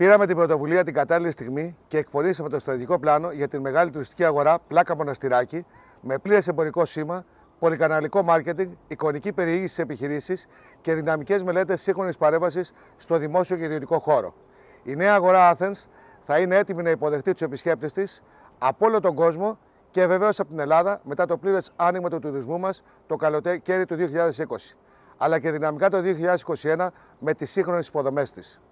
Πήραμε την πρωτοβουλία την κατάλληλη στιγμή και εκπονήσαμε το στρατηγικό πλάνο για την μεγάλη τουριστική αγορά Πλάκα Μοναστηράκη με πλήρες εμπορικό σήμα, πολυκαναλικό μάρκετινγκ, εικονική περιήγηση στι επιχειρήσει και δυναμικές μελέτες σύγχρονης παρέμβασης στο δημόσιο και ιδιωτικό χώρο. Η νέα αγορά Athens θα είναι έτοιμη να υποδεχτεί τους επισκέπτες της από όλο τον κόσμο και βεβαίως από την Ελλάδα μετά το πλήρες άνοιγμα του τουρισμού μας το καλοκαίρι του 2020, αλλά και δυναμικά το 2021 με τις σύγχρονες υποδομές της.